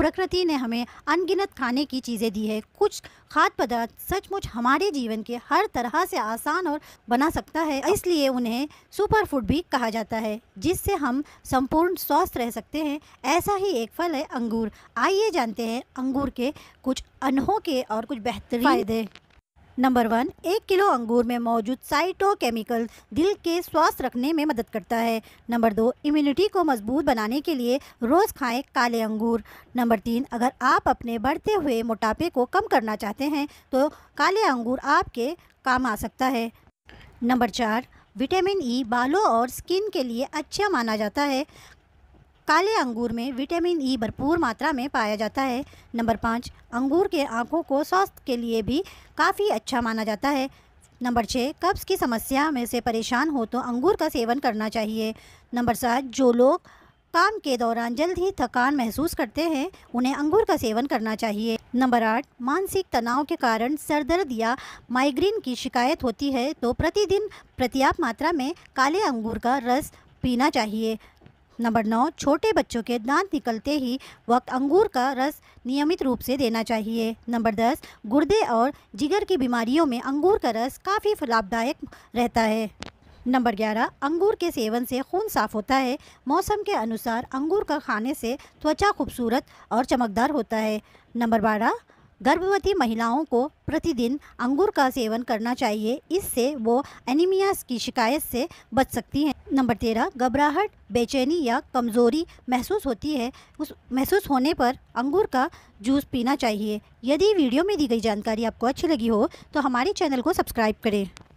प्रकृति ने हमें अनगिनत खाने की चीज़ें दी है कुछ खाद्य पदार्थ सचमुच हमारे जीवन के हर तरह से आसान और बना सकता है इसलिए उन्हें सुपर फूड भी कहा जाता है जिससे हम संपूर्ण स्वस्थ रह सकते हैं ऐसा ही एक फल है अंगूर आइए जानते हैं अंगूर के कुछ अनहों के और कुछ बेहतरीन फायदे नंबर वन एक किलो अंगूर में मौजूद साइटोकेमिकल दिल के स्वास्थ्य रखने में मदद करता है नंबर दो इम्यूनिटी को मजबूत बनाने के लिए रोज़ खाएं काले अंगूर नंबर तीन अगर आप अपने बढ़ते हुए मोटापे को कम करना चाहते हैं तो काले अंगूर आपके काम आ सकता है नंबर चार विटामिन ई e बालों और स्किन के लिए अच्छा माना जाता है काले अंगूर में विटामिन ई e भरपूर मात्रा में पाया जाता है नंबर पाँच अंगूर के आँखों को स्वास्थ्य के लिए भी काफ़ी अच्छा माना जाता है नंबर छः कब्ज़ की समस्या में से परेशान हो तो अंगूर का सेवन करना चाहिए नंबर सात जो लोग काम के दौरान जल्द ही थकान महसूस करते हैं उन्हें अंगूर का सेवन करना चाहिए नंबर आठ मानसिक तनाव के कारण सरदर्द या माइग्रेन की शिकायत होती है तो प्रतिदिन पर्याप्त मात्रा में काले अंगूर का रस पीना चाहिए नंबर नौ छोटे बच्चों के दांत निकलते ही वक्त अंगूर का रस नियमित रूप से देना चाहिए नंबर दस गुर्दे और जिगर की बीमारियों में अंगूर का रस काफ़ी लाभदायक रहता है नंबर ग्यारह अंगूर के सेवन से खून साफ होता है मौसम के अनुसार अंगूर का खाने से त्वचा खूबसूरत और चमकदार होता है नंबर बारह गर्भवती महिलाओं को प्रतिदिन अंगूर का सेवन करना चाहिए इससे वो एनीमिया की शिकायत से बच सकती हैं नंबर तेरह घबराहट बेचैनी या कमज़ोरी महसूस होती है उस महसूस होने पर अंगूर का जूस पीना चाहिए यदि वीडियो में दी गई जानकारी आपको अच्छी लगी हो तो हमारे चैनल को सब्सक्राइब करें